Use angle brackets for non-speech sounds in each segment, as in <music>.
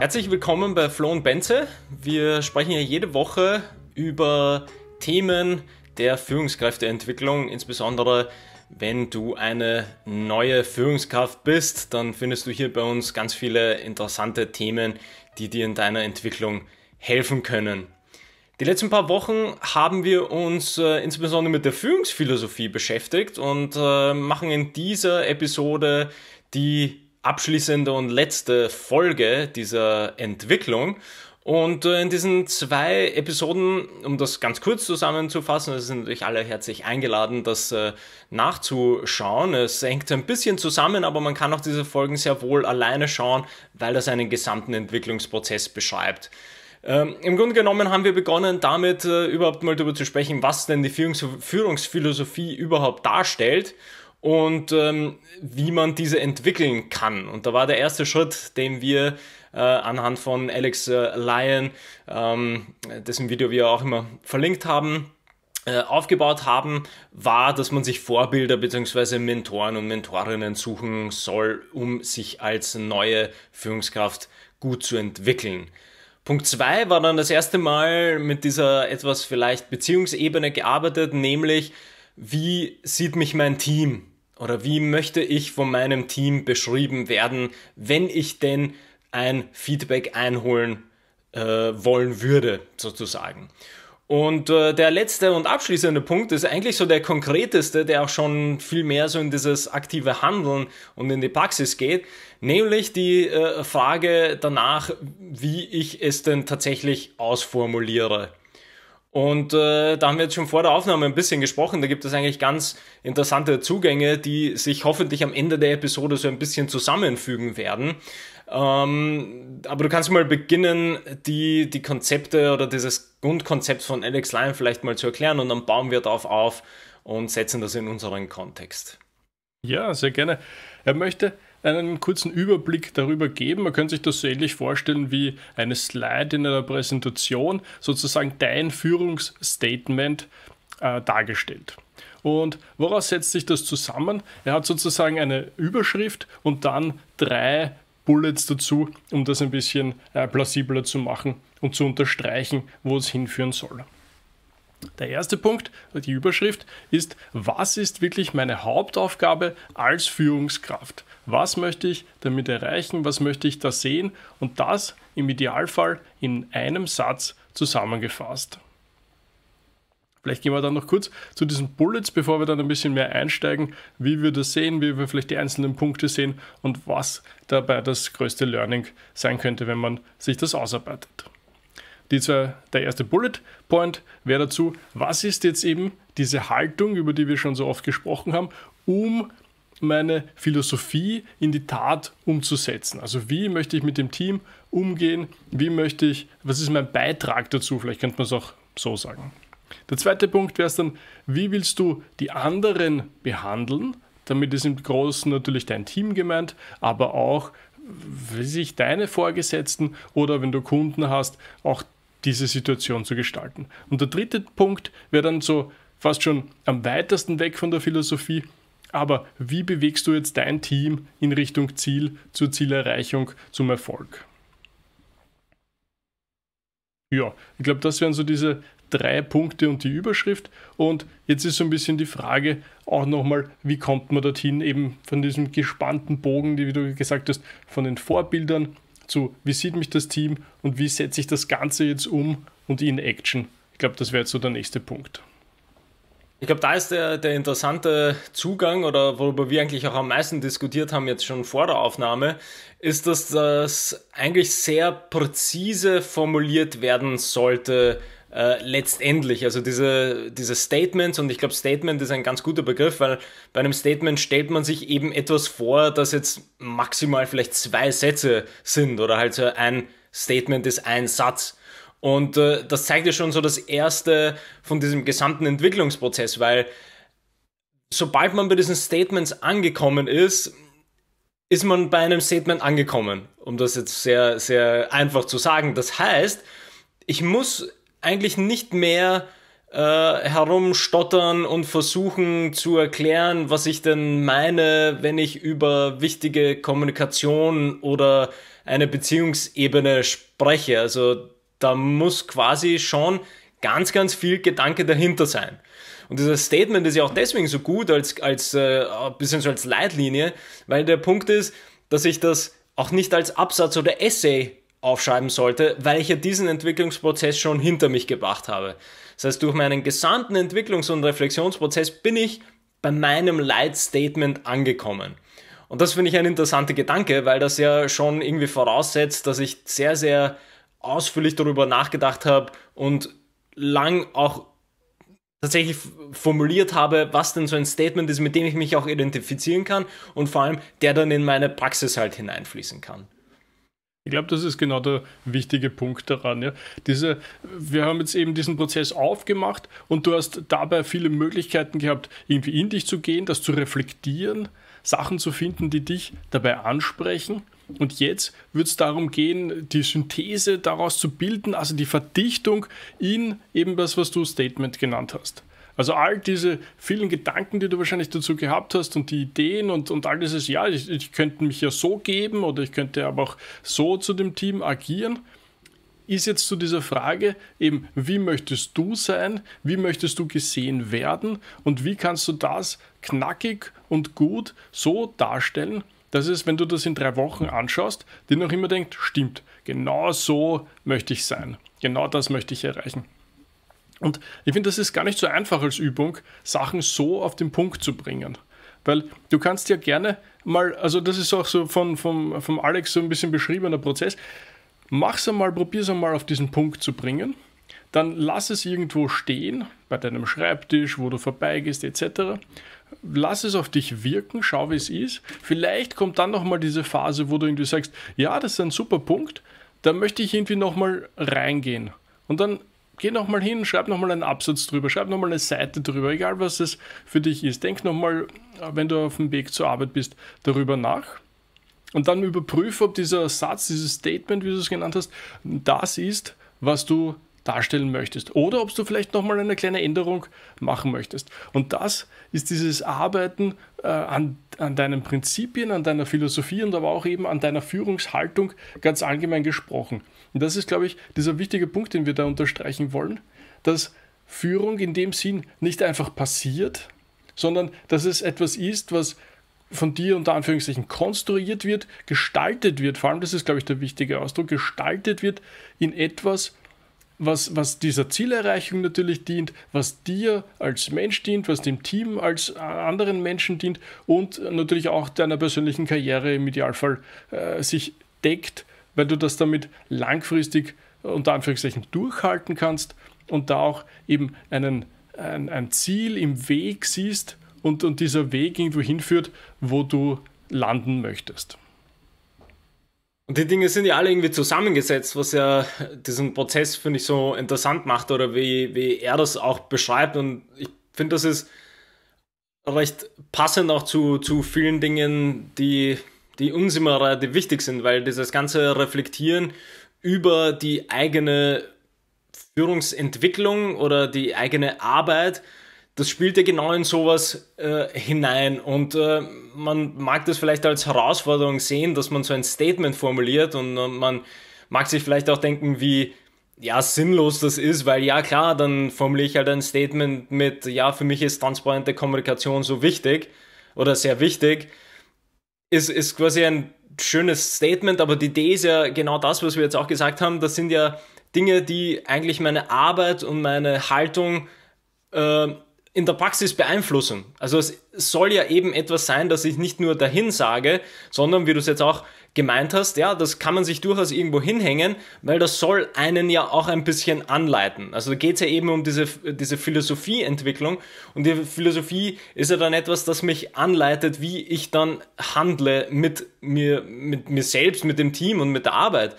Herzlich willkommen bei Flo und Benze. Wir sprechen hier jede Woche über Themen der Führungskräfteentwicklung, insbesondere wenn du eine neue Führungskraft bist, dann findest du hier bei uns ganz viele interessante Themen, die dir in deiner Entwicklung helfen können. Die letzten paar Wochen haben wir uns äh, insbesondere mit der Führungsphilosophie beschäftigt und äh, machen in dieser Episode die abschließende und letzte Folge dieser Entwicklung. Und äh, in diesen zwei Episoden, um das ganz kurz zusammenzufassen, es sind natürlich alle herzlich eingeladen, das äh, nachzuschauen. Es hängt ein bisschen zusammen, aber man kann auch diese Folgen sehr wohl alleine schauen, weil das einen gesamten Entwicklungsprozess beschreibt. Ähm, Im Grunde genommen haben wir begonnen damit, äh, überhaupt mal darüber zu sprechen, was denn die Führungs Führungsphilosophie überhaupt darstellt und ähm, wie man diese entwickeln kann. Und da war der erste Schritt, den wir äh, anhand von Alex äh, Lyon, ähm, dessen Video wir auch immer verlinkt haben, äh, aufgebaut haben, war, dass man sich Vorbilder bzw. Mentoren und Mentorinnen suchen soll, um sich als neue Führungskraft gut zu entwickeln. Punkt 2 war dann das erste Mal mit dieser etwas vielleicht Beziehungsebene gearbeitet, nämlich wie sieht mich mein Team? oder wie möchte ich von meinem Team beschrieben werden, wenn ich denn ein Feedback einholen äh, wollen würde, sozusagen. Und äh, der letzte und abschließende Punkt ist eigentlich so der konkreteste, der auch schon viel mehr so in dieses aktive Handeln und in die Praxis geht, nämlich die äh, Frage danach, wie ich es denn tatsächlich ausformuliere. Und äh, da haben wir jetzt schon vor der Aufnahme ein bisschen gesprochen. Da gibt es eigentlich ganz interessante Zugänge, die sich hoffentlich am Ende der Episode so ein bisschen zusammenfügen werden. Ähm, aber du kannst mal beginnen, die, die Konzepte oder dieses Grundkonzept von Alex Lyon vielleicht mal zu erklären und dann bauen wir darauf auf und setzen das in unseren Kontext. Ja, sehr gerne. Er möchte einen kurzen Überblick darüber geben. Man könnte sich das so ähnlich vorstellen wie eine Slide in einer Präsentation, sozusagen dein Führungsstatement äh, dargestellt. Und woraus setzt sich das zusammen? Er hat sozusagen eine Überschrift und dann drei Bullets dazu, um das ein bisschen äh, plausibler zu machen und zu unterstreichen, wo es hinführen soll. Der erste Punkt, die Überschrift, ist, was ist wirklich meine Hauptaufgabe als Führungskraft? Was möchte ich damit erreichen? Was möchte ich da sehen? Und das im Idealfall in einem Satz zusammengefasst. Vielleicht gehen wir dann noch kurz zu diesen Bullets, bevor wir dann ein bisschen mehr einsteigen, wie wir das sehen, wie wir vielleicht die einzelnen Punkte sehen und was dabei das größte Learning sein könnte, wenn man sich das ausarbeitet die der erste Bullet Point wäre dazu, was ist jetzt eben diese Haltung, über die wir schon so oft gesprochen haben, um meine Philosophie in die Tat umzusetzen. Also wie möchte ich mit dem Team umgehen? Wie möchte ich, was ist mein Beitrag dazu? Vielleicht könnte man es auch so sagen. Der zweite Punkt wäre es dann, wie willst du die anderen behandeln? Damit ist im Großen natürlich dein Team gemeint, aber auch wie sich deine Vorgesetzten oder wenn du Kunden hast, auch diese Situation zu gestalten. Und der dritte Punkt wäre dann so fast schon am weitesten weg von der Philosophie, aber wie bewegst du jetzt dein Team in Richtung Ziel, zur Zielerreichung, zum Erfolg? Ja, ich glaube, das wären so diese drei Punkte und die Überschrift. Und jetzt ist so ein bisschen die Frage auch nochmal, wie kommt man dorthin, eben von diesem gespannten Bogen, wie du gesagt hast, von den Vorbildern zu, wie sieht mich das Team und wie setze ich das Ganze jetzt um und in Action. Ich glaube, das wäre jetzt so der nächste Punkt. Ich glaube, da ist der, der interessante Zugang oder worüber wir eigentlich auch am meisten diskutiert haben, jetzt schon vor der Aufnahme, ist, dass das eigentlich sehr präzise formuliert werden sollte, äh, letztendlich, also diese, diese Statements, und ich glaube, Statement ist ein ganz guter Begriff, weil bei einem Statement stellt man sich eben etwas vor, das jetzt maximal vielleicht zwei Sätze sind oder halt so ein Statement ist ein Satz. Und äh, das zeigt ja schon so das erste von diesem gesamten Entwicklungsprozess, weil sobald man bei diesen Statements angekommen ist, ist man bei einem Statement angekommen, um das jetzt sehr, sehr einfach zu sagen. Das heißt, ich muss eigentlich nicht mehr äh, herumstottern und versuchen zu erklären, was ich denn meine, wenn ich über wichtige Kommunikation oder eine Beziehungsebene spreche. Also da muss quasi schon ganz, ganz viel Gedanke dahinter sein. Und dieses Statement ist ja auch deswegen so gut als, als äh, bisschen so als Leitlinie, weil der Punkt ist, dass ich das auch nicht als Absatz oder Essay aufschreiben sollte, weil ich ja diesen Entwicklungsprozess schon hinter mich gebracht habe. Das heißt, durch meinen gesamten Entwicklungs- und Reflexionsprozess bin ich bei meinem Leitstatement angekommen. Und das finde ich ein interessanter Gedanke, weil das ja schon irgendwie voraussetzt, dass ich sehr, sehr ausführlich darüber nachgedacht habe und lang auch tatsächlich formuliert habe, was denn so ein Statement ist, mit dem ich mich auch identifizieren kann und vor allem der dann in meine Praxis halt hineinfließen kann. Ich glaube, das ist genau der wichtige Punkt daran. Ja. Diese, wir haben jetzt eben diesen Prozess aufgemacht und du hast dabei viele Möglichkeiten gehabt, irgendwie in dich zu gehen, das zu reflektieren, Sachen zu finden, die dich dabei ansprechen. Und jetzt wird es darum gehen, die Synthese daraus zu bilden, also die Verdichtung in eben das, was du Statement genannt hast. Also all diese vielen Gedanken, die du wahrscheinlich dazu gehabt hast und die Ideen und, und all dieses, ja, ich, ich könnte mich ja so geben oder ich könnte aber auch so zu dem Team agieren, ist jetzt zu dieser Frage eben, wie möchtest du sein, wie möchtest du gesehen werden und wie kannst du das knackig und gut so darstellen, dass es, wenn du das in drei Wochen anschaust, dir noch immer denkt, stimmt, genau so möchte ich sein, genau das möchte ich erreichen. Und ich finde, das ist gar nicht so einfach als Übung, Sachen so auf den Punkt zu bringen. Weil du kannst ja gerne mal, also das ist auch so von, vom, vom Alex so ein bisschen beschriebener Prozess, mach's einmal, probier's einmal auf diesen Punkt zu bringen, dann lass es irgendwo stehen, bei deinem Schreibtisch, wo du vorbeigehst etc. Lass es auf dich wirken, schau wie es ist. Vielleicht kommt dann nochmal diese Phase, wo du irgendwie sagst, ja, das ist ein super Punkt, da möchte ich irgendwie nochmal reingehen. Und dann geh nochmal hin, schreib nochmal einen Absatz drüber, schreib nochmal eine Seite drüber, egal was es für dich ist. Denk nochmal, äh, wenn du auf dem Weg zur Arbeit bist, darüber nach. Und dann überprüfe, ob dieser Satz, dieses Statement, wie du es genannt hast, das ist, was du darstellen möchtest oder ob du vielleicht nochmal eine kleine Änderung machen möchtest. Und das ist dieses Arbeiten äh, an, an deinen Prinzipien, an deiner Philosophie und aber auch eben an deiner Führungshaltung ganz allgemein gesprochen. Und das ist, glaube ich, dieser wichtige Punkt, den wir da unterstreichen wollen, dass Führung in dem Sinn nicht einfach passiert, sondern dass es etwas ist, was von dir unter Anführungszeichen konstruiert wird, gestaltet wird, vor allem das ist, glaube ich, der wichtige Ausdruck, gestaltet wird in etwas, was was, was dieser Zielerreichung natürlich dient, was dir als Mensch dient, was dem Team als äh, anderen Menschen dient und natürlich auch deiner persönlichen Karriere im Idealfall äh, sich deckt, weil du das damit langfristig unter Anführungszeichen durchhalten kannst und da auch eben einen, ein, ein Ziel im Weg siehst und, und dieser Weg irgendwo hinführt, wo du landen möchtest. Und die Dinge sind ja alle irgendwie zusammengesetzt, was ja diesen Prozess, finde ich, so interessant macht oder wie, wie er das auch beschreibt. Und ich finde, das ist recht passend auch zu, zu vielen Dingen, die, die uns immer relativ wichtig sind, weil dieses ganze Reflektieren über die eigene Führungsentwicklung oder die eigene Arbeit das spielt ja genau in sowas äh, hinein. Und äh, man mag das vielleicht als Herausforderung sehen, dass man so ein Statement formuliert und, und äh, man mag sich vielleicht auch denken, wie ja, sinnlos das ist, weil ja klar, dann formuliere ich halt ein Statement mit, ja, für mich ist transparente Kommunikation so wichtig oder sehr wichtig. Ist, ist quasi ein schönes Statement, aber die Idee ist ja genau das, was wir jetzt auch gesagt haben. Das sind ja Dinge, die eigentlich meine Arbeit und meine Haltung äh, in der Praxis beeinflussen. Also es soll ja eben etwas sein, dass ich nicht nur dahin sage, sondern wie du es jetzt auch gemeint hast, ja, das kann man sich durchaus irgendwo hinhängen, weil das soll einen ja auch ein bisschen anleiten. Also da geht es ja eben um diese, diese Philosophieentwicklung und die Philosophie ist ja dann etwas, das mich anleitet, wie ich dann handle mit mir, mit mir selbst, mit dem Team und mit der Arbeit.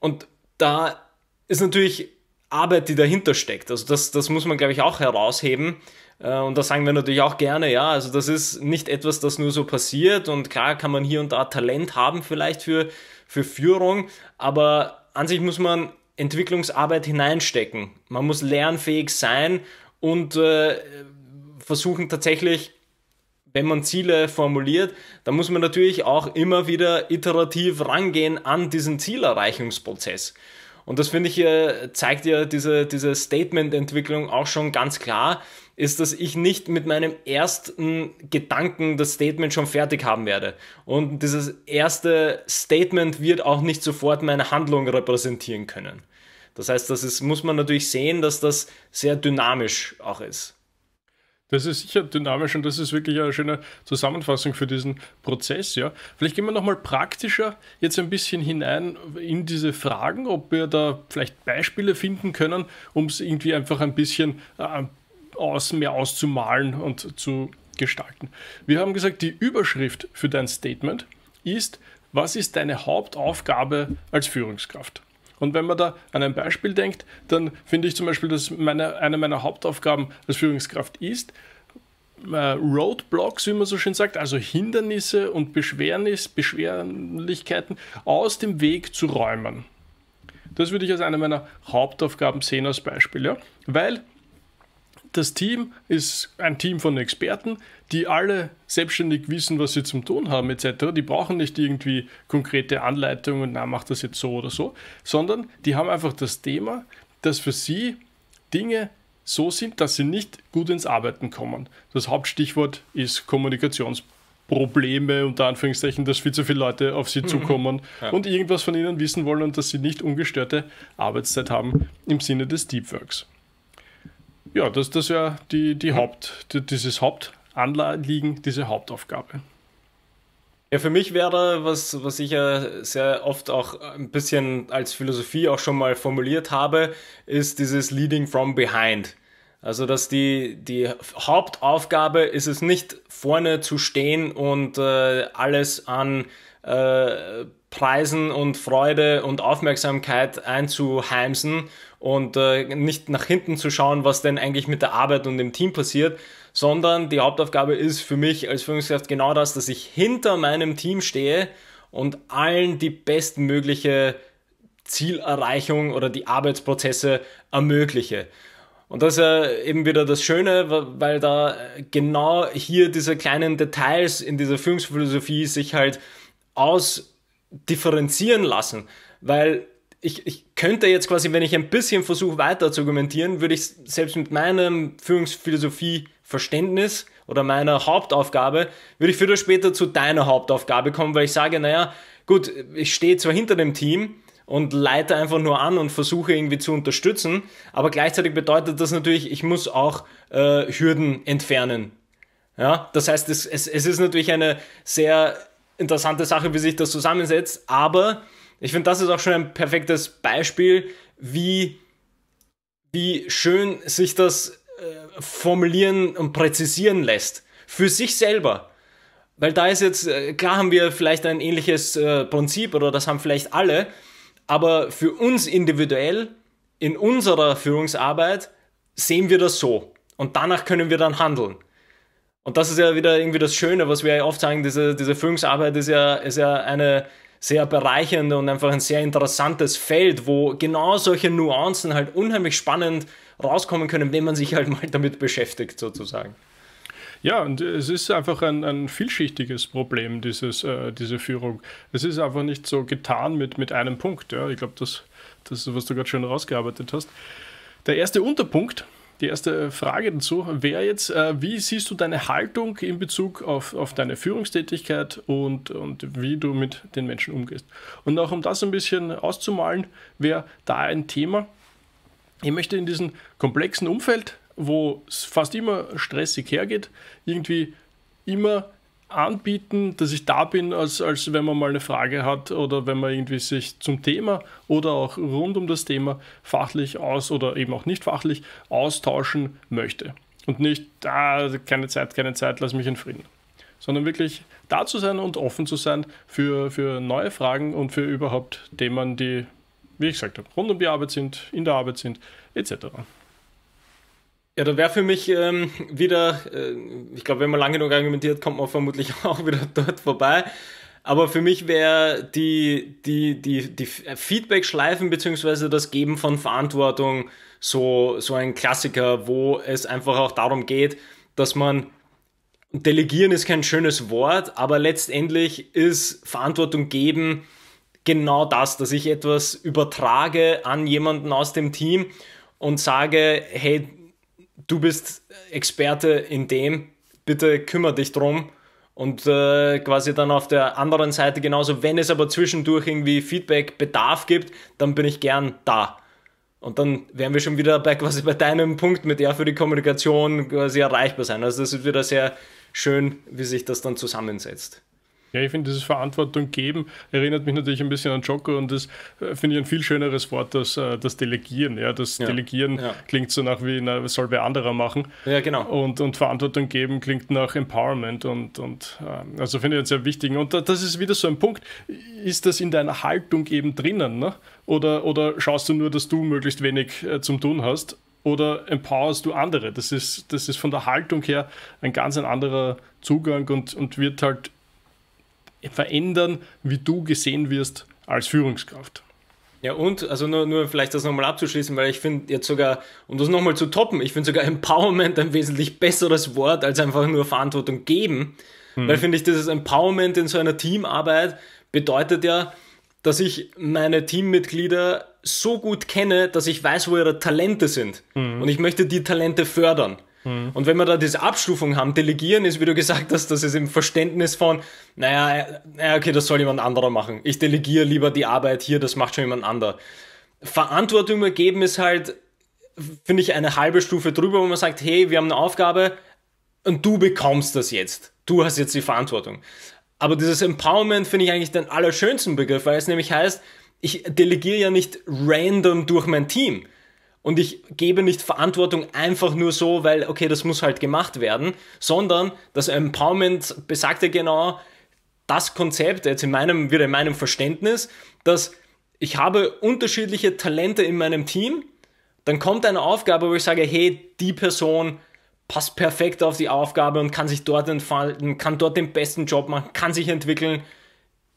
Und da ist natürlich Arbeit, die dahinter steckt. Also das, das muss man, glaube ich, auch herausheben. Äh, und da sagen wir natürlich auch gerne, ja, also das ist nicht etwas, das nur so passiert und klar kann man hier und da Talent haben vielleicht für, für Führung, aber an sich muss man Entwicklungsarbeit hineinstecken. Man muss lernfähig sein und äh, versuchen tatsächlich, wenn man Ziele formuliert, dann muss man natürlich auch immer wieder iterativ rangehen an diesen Zielerreichungsprozess. Und das finde ich, äh, zeigt ja diese, diese Statement-Entwicklung auch schon ganz klar, ist, dass ich nicht mit meinem ersten Gedanken das Statement schon fertig haben werde. Und dieses erste Statement wird auch nicht sofort meine Handlung repräsentieren können. Das heißt, das ist, muss man natürlich sehen, dass das sehr dynamisch auch ist. Das ist sicher dynamisch und das ist wirklich eine schöne Zusammenfassung für diesen Prozess, ja. Vielleicht gehen wir nochmal praktischer jetzt ein bisschen hinein in diese Fragen, ob wir da vielleicht Beispiele finden können, um es irgendwie einfach ein bisschen äh, aus, mehr auszumalen und zu gestalten. Wir haben gesagt, die Überschrift für dein Statement ist, was ist deine Hauptaufgabe als Führungskraft? Und wenn man da an ein Beispiel denkt, dann finde ich zum Beispiel, dass meine, eine meiner Hauptaufgaben als Führungskraft ist, äh, Roadblocks, wie man so schön sagt, also Hindernisse und Beschwernis, Beschwerlichkeiten aus dem Weg zu räumen. Das würde ich als eine meiner Hauptaufgaben sehen als Beispiel, ja? weil das Team ist ein Team von Experten, die alle selbstständig wissen, was sie zum Tun haben etc. Die brauchen nicht irgendwie konkrete Anleitungen, na, mach das jetzt so oder so, sondern die haben einfach das Thema, dass für sie Dinge so sind, dass sie nicht gut ins Arbeiten kommen. Das Hauptstichwort ist Kommunikationsprobleme unter Anführungszeichen, dass viel zu viele Leute auf sie mhm. zukommen ja. und irgendwas von ihnen wissen wollen und dass sie nicht ungestörte Arbeitszeit haben im Sinne des Deep Works. Ja, das, das wäre die, die Haupt, dieses Hauptanliegen, diese Hauptaufgabe. Ja, für mich wäre, was, was ich ja sehr oft auch ein bisschen als Philosophie auch schon mal formuliert habe, ist dieses Leading from Behind. Also, dass die, die Hauptaufgabe ist es nicht, vorne zu stehen und äh, alles an äh, Preisen und Freude und Aufmerksamkeit einzuheimsen und äh, nicht nach hinten zu schauen, was denn eigentlich mit der Arbeit und dem Team passiert, sondern die Hauptaufgabe ist für mich als Führungskraft genau das, dass ich hinter meinem Team stehe und allen die bestmögliche Zielerreichung oder die Arbeitsprozesse ermögliche. Und das ist ja eben wieder das Schöne, weil da äh, genau hier diese kleinen Details in dieser Führungsphilosophie sich halt ausdifferenzieren lassen. Weil ich, ich könnte jetzt quasi, wenn ich ein bisschen versuche weiter zu argumentieren, würde ich selbst mit meinem Führungsphilosophie-Verständnis oder meiner Hauptaufgabe, würde ich früher oder später zu deiner Hauptaufgabe kommen, weil ich sage, naja, gut, ich stehe zwar hinter dem Team, und leite einfach nur an und versuche irgendwie zu unterstützen. Aber gleichzeitig bedeutet das natürlich, ich muss auch äh, Hürden entfernen. Ja, das heißt, es, es, es ist natürlich eine sehr interessante Sache, wie sich das zusammensetzt, aber ich finde, das ist auch schon ein perfektes Beispiel, wie, wie schön sich das äh, formulieren und präzisieren lässt. Für sich selber. Weil da ist jetzt, äh, klar haben wir vielleicht ein ähnliches äh, Prinzip oder das haben vielleicht alle, aber für uns individuell, in unserer Führungsarbeit, sehen wir das so. Und danach können wir dann handeln. Und das ist ja wieder irgendwie das Schöne, was wir ja oft sagen, diese, diese Führungsarbeit ist ja, ist ja eine sehr bereichernde und einfach ein sehr interessantes Feld, wo genau solche Nuancen halt unheimlich spannend rauskommen können, wenn man sich halt mal damit beschäftigt sozusagen. Ja, und es ist einfach ein, ein vielschichtiges Problem, dieses, äh, diese Führung. Es ist einfach nicht so getan mit, mit einem Punkt. Ja? Ich glaube, das, das ist, was du gerade schön rausgearbeitet hast. Der erste Unterpunkt, die erste äh, Frage dazu wäre jetzt, äh, wie siehst du deine Haltung in Bezug auf, auf deine Führungstätigkeit und, und wie du mit den Menschen umgehst? Und auch um das ein bisschen auszumalen, wäre da ein Thema. Ich möchte in diesem komplexen Umfeld wo es fast immer stressig hergeht, irgendwie immer anbieten, dass ich da bin, als, als wenn man mal eine Frage hat oder wenn man irgendwie sich zum Thema oder auch rund um das Thema fachlich aus oder eben auch nicht fachlich austauschen möchte. Und nicht, ah, keine Zeit, keine Zeit, lass mich in Frieden. Sondern wirklich da zu sein und offen zu sein für, für neue Fragen und für überhaupt Themen, die, wie ich gesagt habe, rund um die Arbeit sind, in der Arbeit sind, etc. Ja, da wäre für mich ähm, wieder, äh, ich glaube, wenn man lange genug argumentiert, kommt man vermutlich <laughs> auch wieder dort vorbei. Aber für mich wäre die, die, die, die Feedback-Schleifen bzw. das Geben von Verantwortung so, so ein Klassiker, wo es einfach auch darum geht, dass man Delegieren ist kein schönes Wort, aber letztendlich ist Verantwortung geben genau das, dass ich etwas übertrage an jemanden aus dem Team und sage, hey, du bist Experte in dem, bitte kümmere dich drum. Und äh, quasi dann auf der anderen Seite genauso, wenn es aber zwischendurch irgendwie Feedback, Bedarf gibt, dann bin ich gern da. Und dann werden wir schon wieder bei quasi bei deinem Punkt mit er für die Kommunikation quasi erreichbar sein. Also das ist wieder sehr schön, wie sich das dann zusammensetzt. Ja, ich finde, dieses Verantwortung geben erinnert mich natürlich ein bisschen an Joko und das äh, finde ich ein viel schöneres Wort, als äh, das Delegieren. Ja, das ja, Delegieren ja. klingt so nach wie, na, soll wer anderer machen. Ja, genau. Und, und Verantwortung geben klingt nach Empowerment und, und ähm, also finde ich einen sehr wichtigen. Und das ist wieder so ein Punkt. Ist das in deiner Haltung eben drinnen? Ne? Oder, oder schaust du nur, dass du möglichst wenig äh, zum Tun hast? Oder empowerst du andere? Das ist, das ist von der Haltung her ein ganz ein anderer Zugang und, und wird halt verändern, wie du gesehen wirst als Führungskraft. Ja, und, also nur, nur vielleicht das nochmal abzuschließen, weil ich finde jetzt sogar, um das nochmal zu toppen, ich finde sogar <laughs> Empowerment ein wesentlich besseres Wort als einfach nur Verantwortung geben. Mhm. Weil finde ich, dieses Empowerment in so einer Teamarbeit bedeutet ja, dass ich meine Teammitglieder so gut kenne, dass ich weiß, wo ihre Talente sind. Mhm. Und ich möchte die Talente fördern. Mhm. Und wenn wir da diese Abstufung haben, delegieren ist, wie du gesagt hast, das ist im Verständnis von, naja, naja, äh, okay, das soll jemand anderer machen. Ich delegiere lieber die Arbeit hier, das macht schon jemand anderer. Verantwortung ergeben ist halt, finde ich, eine halbe Stufe drüber, wo man sagt, hey, wir haben eine Aufgabe und du bekommst das jetzt. Du hast jetzt die Verantwortung. Aber dieses Empowerment finde ich eigentlich den allerschönsten Begriff, weil es nämlich heißt, ich delegiere ja nicht random durch mein Team, und ich gebe nicht Verantwortung einfach nur so, weil, okay, das muss halt gemacht werden, sondern das Empowerment besagt ja genau das Konzept, jetzt in meinem, wieder in meinem Verständnis, dass ich habe unterschiedliche Talente in meinem Team, dann kommt eine Aufgabe, wo ich sage, hey, die Person passt perfekt auf die Aufgabe und kann sich dort entfalten, kann dort den besten Job machen, kann sich entwickeln,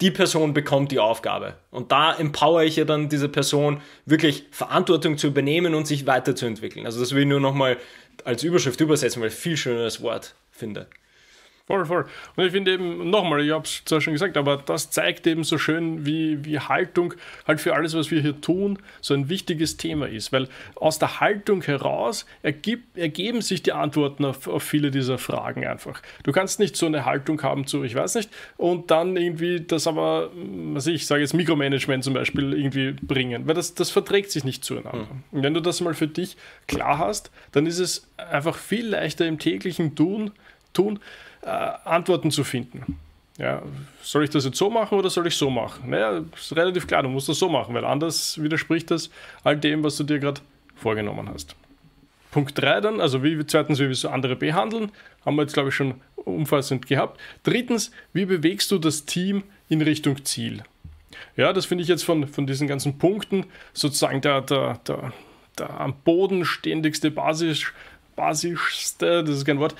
die Person bekommt die Aufgabe. Und da empower ich ja dann diese Person, wirklich Verantwortung zu übernehmen und sich weiterzuentwickeln. Also das will ich nur nochmal als Überschrift übersetzen, weil ich viel schöneres Wort finde. Voll, voll. Und ich finde eben, nochmal, ich habe es zwar schon gesagt, aber das zeigt eben so schön, wie, wie Haltung halt für alles, was wir hier tun, so ein wichtiges Thema ist. Weil aus der Haltung heraus ergib, ergeben sich die Antworten auf, auf viele dieser Fragen einfach. Du kannst nicht so eine Haltung haben zu, ich weiß nicht, und dann irgendwie das aber, was ich sage jetzt Mikromanagement zum Beispiel irgendwie bringen. Weil das, das verträgt sich nicht zueinander. Hm. Und wenn du das mal für dich klar hast, dann ist es einfach viel leichter im täglichen Tun, tun äh, Antworten zu finden. Ja, soll ich das jetzt so machen oder soll ich so machen? Naja, ist relativ klar, du musst das so machen, weil anders widerspricht das all dem, was du dir gerade vorgenommen hast. Punkt 3 dann, also wie wir zweitens, wie wir so andere behandeln, haben wir jetzt glaube ich schon umfassend gehabt. Drittens, wie bewegst du das Team in Richtung Ziel? Ja, das finde ich jetzt von, von diesen ganzen Punkten sozusagen der, der, der, der am Boden ständigste, basischste, das ist kein Wort,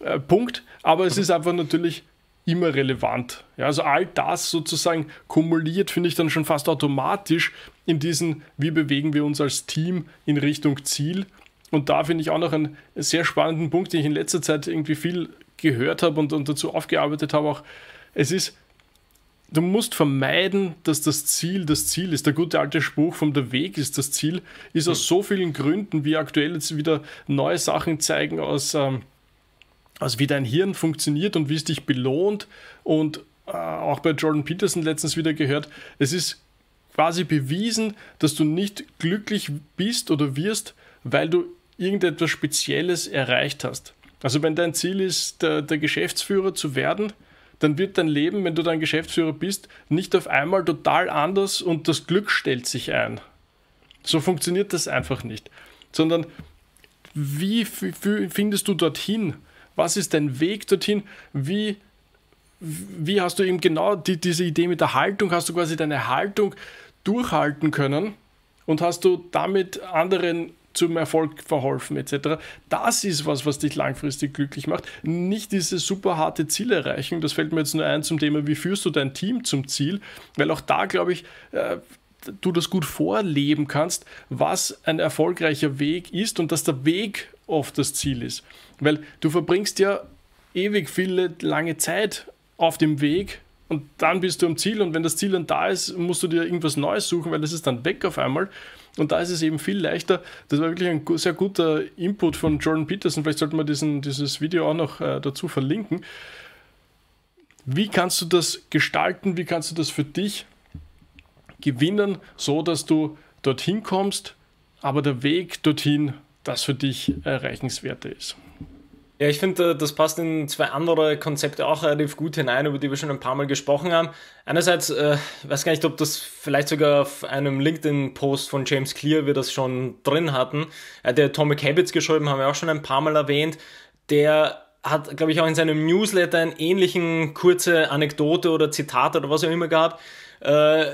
äh, Punkt. Aber es ist einfach natürlich immer relevant. Ja, also all das sozusagen kumuliert finde ich dann schon fast automatisch in diesen, wie bewegen wir uns als Team in Richtung Ziel. Und da finde ich auch noch einen sehr spannenden Punkt, den ich in letzter Zeit irgendwie viel gehört habe und, und dazu aufgearbeitet habe. Auch es ist, du musst vermeiden, dass das Ziel das Ziel ist. Der gute alte Spruch vom der Weg ist das Ziel, ist aus mhm. so vielen Gründen, wie aktuell jetzt wieder neue Sachen zeigen aus. Ähm, also wie dein Hirn funktioniert und wie es dich belohnt. Und äh, auch bei Jordan Peterson letztens wieder gehört, es ist quasi bewiesen, dass du nicht glücklich bist oder wirst, weil du irgendetwas Spezielles erreicht hast. Also wenn dein Ziel ist, der, der Geschäftsführer zu werden, dann wird dein Leben, wenn du dann Geschäftsführer bist, nicht auf einmal total anders und das Glück stellt sich ein. So funktioniert das einfach nicht. Sondern wie findest du dorthin? Was ist dein Weg dorthin? Wie, wie hast du eben genau die, diese Idee mit der Haltung, hast du quasi deine Haltung durchhalten können und hast du damit anderen zum Erfolg verholfen etc. Das ist was, was dich langfristig glücklich macht. Nicht diese super harte Zielerreichung. Das fällt mir jetzt nur ein zum Thema, wie führst du dein Team zum Ziel? Weil auch da glaube ich, äh, du das gut vorleben kannst, was ein erfolgreicher Weg ist und dass der Weg oft das Ziel ist. Weil du verbringst ja ewig viele lange Zeit auf dem Weg und dann bist du am Ziel und wenn das Ziel dann da ist, musst du dir irgendwas Neues suchen, weil das ist dann weg auf einmal. Und da ist es eben viel leichter. Das war wirklich ein sehr guter Input von Jordan Peterson. Vielleicht sollten wir diesen, dieses Video auch noch äh, dazu verlinken. Wie kannst du das gestalten? Wie kannst du das für dich gewinnen, so dass du dorthin kommst, aber der Weg dorthin das für dich erreichenswerte ist. Ja, ich finde, äh, das passt in zwei andere Konzepte auch relativ gut hinein, über die wir schon ein paar Mal gesprochen haben. Einerseits, äh, weiß gar nicht, ob das vielleicht sogar auf einem LinkedIn-Post von James Clear wir das schon drin hatten. Er hat ja Atomic Habits geschrieben, haben wir auch schon ein paar Mal erwähnt. Der hat, glaube ich, auch in seinem Newsletter einen ähnlichen kurze Anekdote oder Zitat oder was auch immer gehabt. Äh,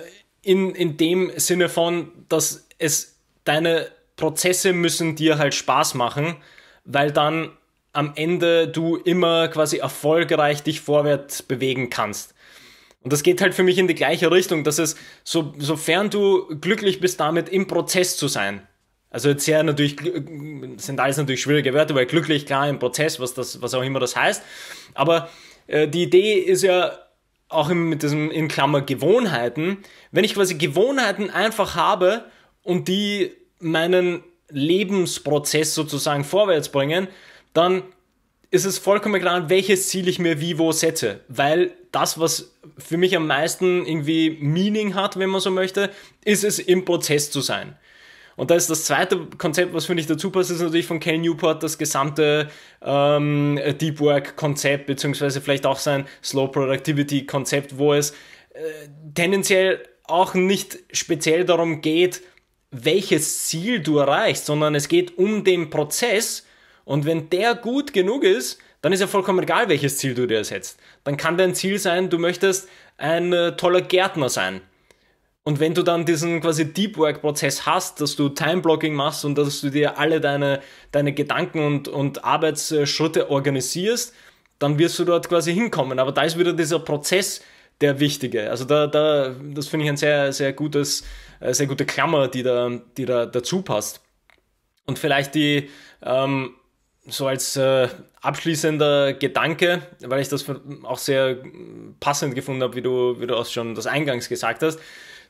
in, in dem Sinne von, dass es deine Prozesse müssen dir halt Spaß machen, weil dann am Ende du immer quasi erfolgreich dich vorwärts bewegen kannst. Und das geht halt für mich in die gleiche Richtung, dass es, so, sofern du glücklich bist damit, im Prozess zu sein. Also jetzt sehr natürlich, sind alles natürlich schwierige Wörter, weil glücklich, klar, im Prozess, was, das, was auch immer das heißt. Aber äh, die Idee ist ja auch im, mit diesem, in Klammer, Gewohnheiten. Wenn ich quasi Gewohnheiten einfach habe und die meinen Lebensprozess sozusagen vorwärts bringen, dann ist es vollkommen klar, welches Ziel ich mir wie wo setze. Weil das, was für mich am meisten irgendwie Meaning hat, wenn man so möchte, ist es im Prozess zu sein. Und da ist das zweite Konzept, was finde ich dazu passt, ist natürlich von Ken Newport das gesamte ähm, Deep Work Konzept, beziehungsweise vielleicht auch sein Slow Productivity Konzept, wo es äh, tendenziell auch nicht speziell darum geht, welches Ziel du erreichst, sondern es geht um den Prozess. Und wenn der gut genug ist, dann ist ja vollkommen egal, welches Ziel du dir setzt. Dann kann dein Ziel sein, du möchtest ein äh, toller Gärtner sein. Und wenn du dann diesen quasi Deep Work Prozess hast, dass du Time Blocking machst und dass du dir alle deine, deine Gedanken und, und Arbeitsschritte organisierst, dann wirst du dort quasi hinkommen. Aber da ist wieder dieser Prozess, der Wichtige. Also da, da das finde ich ein sehr, sehr gutes, äh, sehr gute Klammer, die da, die da dazu passt. Und vielleicht die, ähm, so als äh, abschließender Gedanke, weil ich das auch sehr passend gefunden habe, wie du, wie du auch schon das eingangs gesagt hast,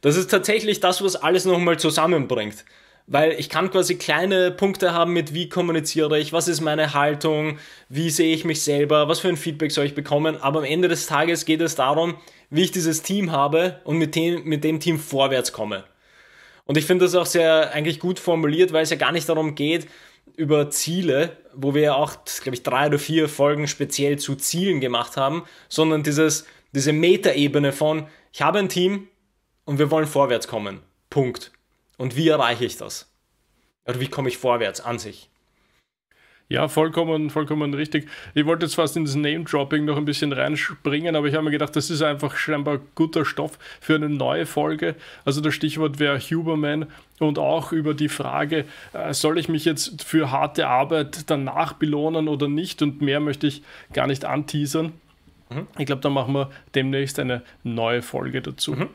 das ist tatsächlich das, was alles nochmal zusammenbringt. Weil ich kann quasi kleine Punkte haben mit, wie kommuniziere ich, was ist meine Haltung, wie sehe ich mich selber, was für ein Feedback soll ich bekommen, aber am Ende des Tages geht es darum, wie ich dieses Team habe und mit dem, mit dem Team vorwärts komme. Und ich finde das auch sehr eigentlich gut formuliert, weil es ja gar nicht darum geht, über Ziele, wo wir ja auch, glaube ich, drei oder vier Folgen speziell zu Zielen gemacht haben, sondern dieses, diese Metaebene von, ich habe ein Team und wir wollen vorwärts kommen. Punkt. Und wie erreiche ich das? Oder wie komme ich vorwärts an sich? Ja, vollkommen, vollkommen richtig. Ich wollte jetzt fast ins Name-Dropping noch ein bisschen reinspringen, aber ich habe mir gedacht, das ist einfach scheinbar guter Stoff für eine neue Folge. Also das Stichwort wäre Huberman und auch über die Frage, äh, soll ich mich jetzt für harte Arbeit danach belohnen oder nicht? Und mehr möchte ich gar nicht anteasern. Mhm. Ich glaube, da machen wir demnächst eine neue Folge dazu. Mhm.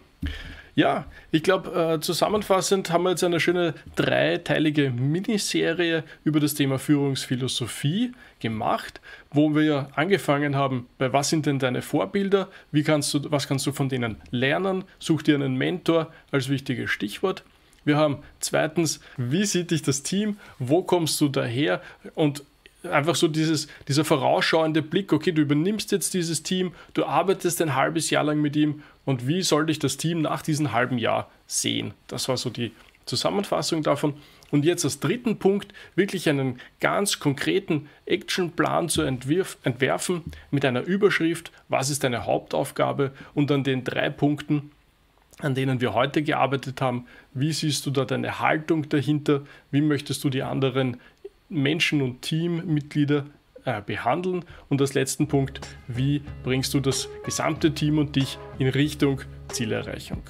Ja, ich glaube, äh, zusammenfassend haben wir jetzt eine schöne dreiteilige Miniserie über das Thema Führungsphilosophie gemacht, wo wir angefangen haben, bei was sind denn deine Vorbilder, wie kannst du, was kannst du von denen lernen, such dir einen Mentor als wichtiges Stichwort. Wir haben zweitens, wie sieht dich das Team, wo kommst du daher und einfach so dieses, dieser vorausschauende Blick, okay, du übernimmst jetzt dieses Team, du arbeitest ein halbes Jahr lang mit ihm und wie soll dich das Team nach diesem halben Jahr sehen? Das war so die Zusammenfassung davon. Und jetzt als dritten Punkt wirklich einen ganz konkreten Actionplan zu entwirf, entwerfen mit einer Überschrift, was ist deine Hauptaufgabe und an den drei Punkten, an denen wir heute gearbeitet haben, wie siehst du da deine Haltung dahinter, wie möchtest du die anderen Menschen und Teammitglieder äh, behandeln? Und als letzten Punkt, wie bringst du das gesamte Team und dich in Richtung Zielerreichung?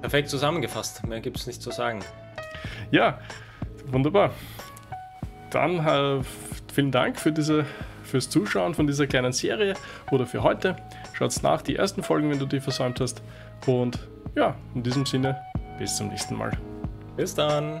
Perfekt zusammengefasst, mehr gibt es nicht zu sagen. Ja, wunderbar. Dann äh, vielen Dank für diese, fürs Zuschauen von dieser kleinen Serie oder für heute. Schaut's nach, die ersten Folgen, wenn du die versäumt hast. Und ja, in diesem Sinne, bis zum nächsten Mal. Bis dann.